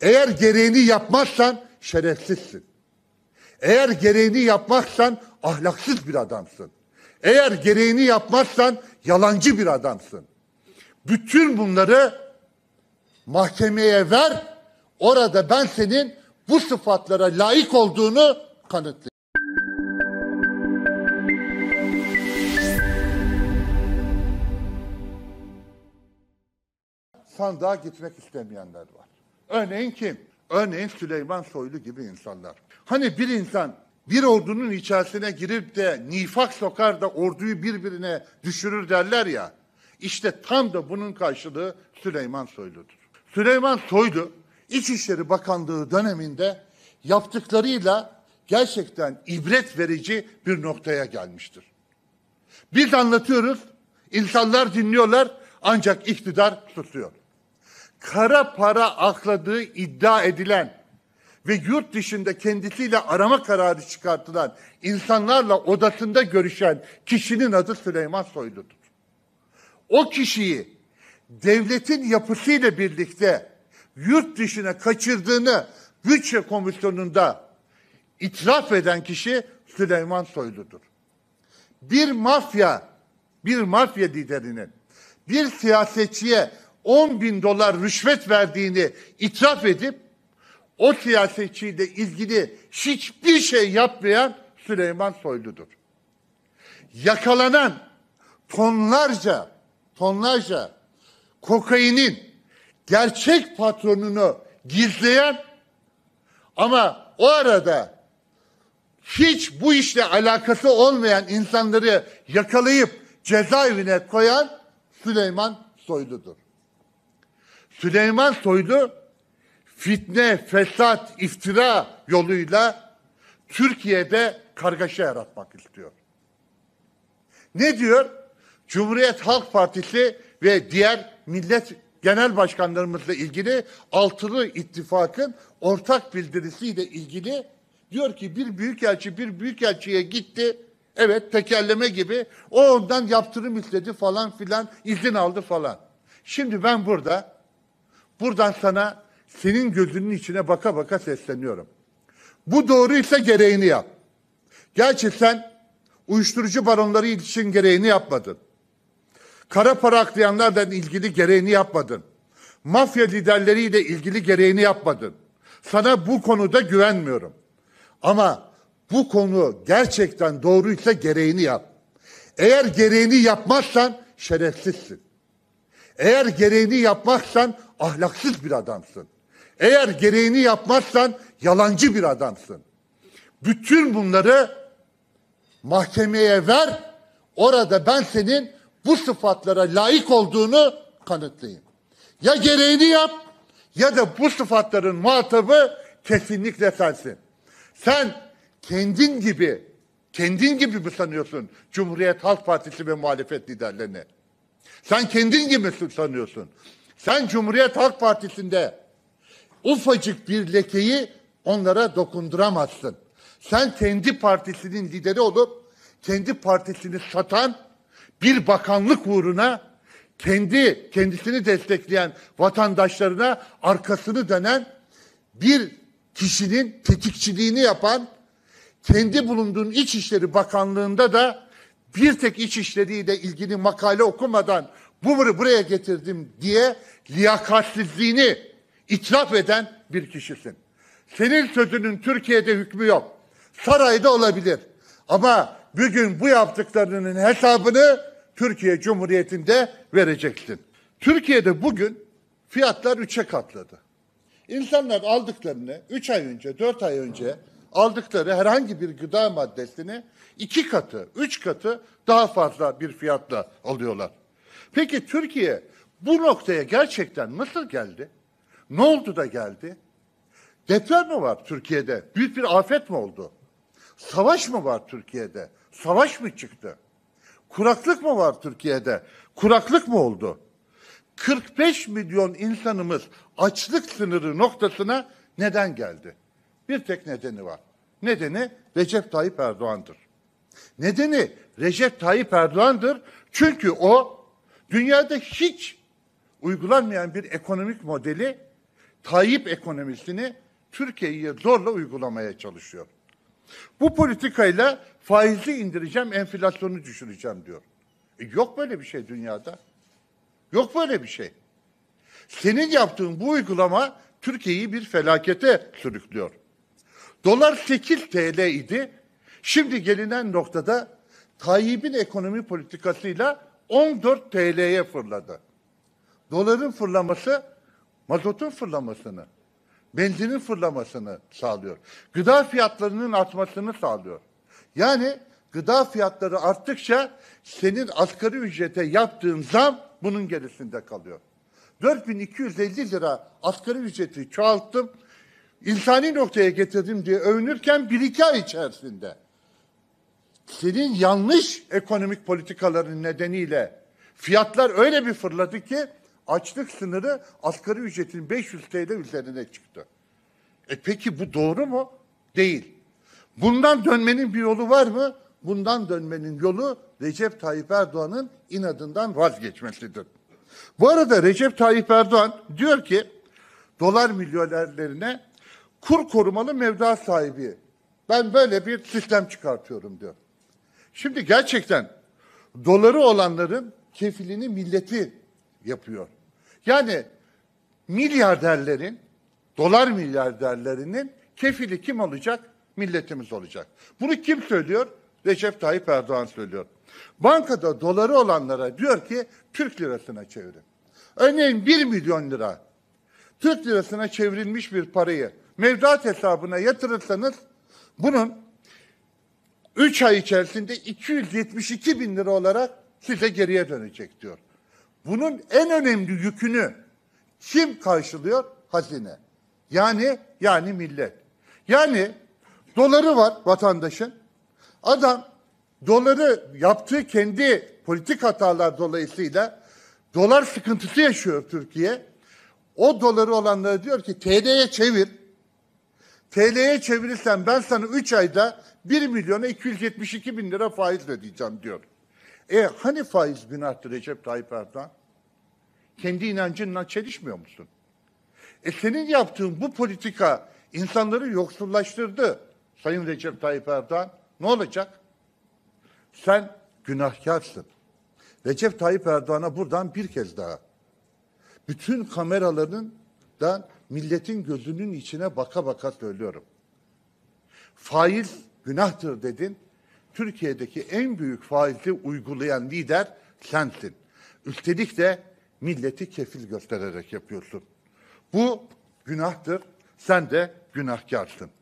Eğer gereğini yapmazsan şerefsizsin. Eğer gereğini yapmazsan ahlaksız bir adamsın. Eğer gereğini yapmazsan yalancı bir adamsın. Bütün bunları mahkemeye ver. Orada ben senin bu sıfatlara layık olduğunu kanıtlayayım. sandığa gitmek istemeyenler var. Örneğin kim? Örneğin Süleyman Soylu gibi insanlar. Hani bir insan bir ordunun içerisine girip de nifak sokar da orduyu birbirine düşürür derler ya. İşte tam da bunun karşılığı Süleyman Soylu'dur. Süleyman Soylu İçişleri Bakanlığı döneminde yaptıklarıyla gerçekten ibret verici bir noktaya gelmiştir. Biz anlatıyoruz, insanlar dinliyorlar ancak iktidar susuyor kara para akladığı iddia edilen ve yurt dışında kendisiyle arama kararı çıkartılan insanlarla odasında görüşen kişinin adı Süleyman Soylu'dur. O kişiyi devletin yapısıyla birlikte yurt dışına kaçırdığını bütçe komisyonunda itiraf eden kişi Süleyman Soylu'dur. Bir mafya, bir mafya liderinin bir siyasetçiye 10 bin dolar rüşvet verdiğini itiraf edip o siyasetçiyle ilgili hiçbir şey yapmayan Süleyman Soylu'dur. Yakalanan tonlarca tonlarca kokainin gerçek patronunu gizleyen ama o arada hiç bu işle alakası olmayan insanları yakalayıp cezaevine koyan Süleyman Soylu'dur. Süleyman Soylu fitne, fesat, iftira yoluyla Türkiye'de kargaşa yaratmak istiyor. Ne diyor? Cumhuriyet Halk Partisi ve diğer millet genel başkanlarımızla ilgili altılı ittifakın ortak bildirisiyle ilgili diyor ki bir büyükelçi bir büyükelçiye gitti. Evet tekerleme gibi o ondan yaptırım istedi falan filan izin aldı falan. Şimdi ben burada Buradan sana senin gözünün içine baka baka sesleniyorum. Bu doğruysa gereğini yap. Gerçi sen uyuşturucu baronları için gereğini yapmadın. Kara para aklayanlarla ilgili gereğini yapmadın. Mafya liderleriyle ilgili gereğini yapmadın. Sana bu konuda güvenmiyorum. Ama bu konu gerçekten doğruysa gereğini yap. Eğer gereğini yapmazsan şerefsizsin. Eğer gereğini yapmazsan ahlaksız bir adamsın. Eğer gereğini yapmazsan yalancı bir adamsın. Bütün bunları mahkemeye ver. Orada ben senin bu sıfatlara layık olduğunu kanıtlayayım. Ya gereğini yap ya da bu sıfatların muhatabı kesinlikle sensin. Sen kendin gibi, kendin gibi mi sanıyorsun Cumhuriyet Halk Partisi ve muhalefet liderlerini? Sen kendin gibi mi sanıyorsun. Sen Cumhuriyet Halk Partisi'nde ufacık bir lekeyi onlara dokunduramazsın. Sen kendi partisinin lideri olup kendi partisini satan bir bakanlık uğruna kendi kendisini destekleyen vatandaşlarına arkasını dönen bir kişinin tetikçiliğini yapan kendi bulunduğun İçişleri Bakanlığı'nda da bir tek iç İçişleri'yle ilgili makale okumadan bu Boomer'ı buraya getirdim diye liyakatsizliğini itiraf eden bir kişisin. Senin sözünün Türkiye'de hükmü yok. Sarayda olabilir. Ama bugün bu yaptıklarının hesabını Türkiye Cumhuriyeti'nde vereceksin. Türkiye'de bugün fiyatlar üçe katladı. İnsanlar aldıklarını 3 ay önce, 4 ay önce aldıkları herhangi bir gıda maddesini iki katı, üç katı daha fazla bir fiyatla alıyorlar. Peki Türkiye bu noktaya gerçekten nasıl geldi? Ne oldu da geldi? Deprem mi var Türkiye'de? Büyük bir afet mi oldu? Savaş mı var Türkiye'de? Savaş mı çıktı? Kuraklık mı var Türkiye'de? Kuraklık mı oldu? 45 milyon insanımız açlık sınırı noktasına neden geldi? Bir tek nedeni var. Nedeni Recep Tayyip Erdoğan'dır. Nedeni Recep Tayyip Erdoğan'dır. Çünkü o Dünyada hiç uygulanmayan bir ekonomik modeli Tayyip ekonomisini Türkiye'ye zorla uygulamaya çalışıyor. Bu politikayla faizi indireceğim, enflasyonu düşüreceğim diyor. E yok böyle bir şey dünyada. Yok böyle bir şey. Senin yaptığın bu uygulama Türkiye'yi bir felakete sürüklüyor. Dolar 8 TL idi. Şimdi gelinen noktada Tayyip'in ekonomi politikasıyla 14 TL'ye fırladı. Doların fırlaması mazotun fırlamasını, benzinin fırlamasını sağlıyor. Gıda fiyatlarının artmasını sağlıyor. Yani gıda fiyatları arttıkça senin asgari ücrete yaptığın zam bunun gerisinde kalıyor. 4250 lira asgari ücreti çoğalttım, insani noktaya getirdim diye övünürken bir iki ay içerisinde senin yanlış ekonomik politikaların nedeniyle fiyatlar öyle bir fırladı ki açlık sınırı asgari ücretin 500 TL üzerine çıktı. E peki bu doğru mu? Değil. Bundan dönmenin bir yolu var mı? Bundan dönmenin yolu Recep Tayyip Erdoğan'ın inadından vazgeçmesidir. Bu arada Recep Tayyip Erdoğan diyor ki dolar milyonerlerine kur korumalı mevduat sahibi ben böyle bir sistem çıkartıyorum diyor. Şimdi gerçekten doları olanların kefilini milleti yapıyor. Yani milyarderlerin, dolar milyarderlerinin kefili kim olacak? Milletimiz olacak. Bunu kim söylüyor? Recep Tayyip Erdoğan söylüyor. Bankada doları olanlara diyor ki Türk lirasına çevirin. Örneğin 1 milyon lira Türk lirasına çevrilmiş bir parayı mevduat hesabına yatırırsanız bunun 3 ay içerisinde 272 bin lira olarak size geriye dönecek diyor. Bunun en önemli yükünü kim karşılıyor? Hazine. Yani yani millet. Yani doları var vatandaşın. Adam doları yaptığı kendi politik hatalar dolayısıyla dolar sıkıntısı yaşıyor Türkiye. O doları olanlara diyor ki TL'ye çevir. TL'ye çevirirsen ben sana 3 ayda 1 milyona 272 bin lira faiz ödeyeceğim diyor. E hani faiz günahtı Recep Tayyip Erdoğan? Kendi inancınla çelişmiyor musun? E senin yaptığın bu politika insanları yoksullaştırdı Sayın Recep Tayyip Erdoğan. Ne olacak? Sen günahkarsın. Recep Tayyip Erdoğan'a buradan bir kez daha bütün kameraların da milletin gözünün içine baka baka söylüyorum. Faiz günahtır dedin. Türkiye'deki en büyük faizi uygulayan lider sensin. Üstelik de milleti kefil göstererek yapıyorsun. Bu günahtır. Sen de günahkarsın.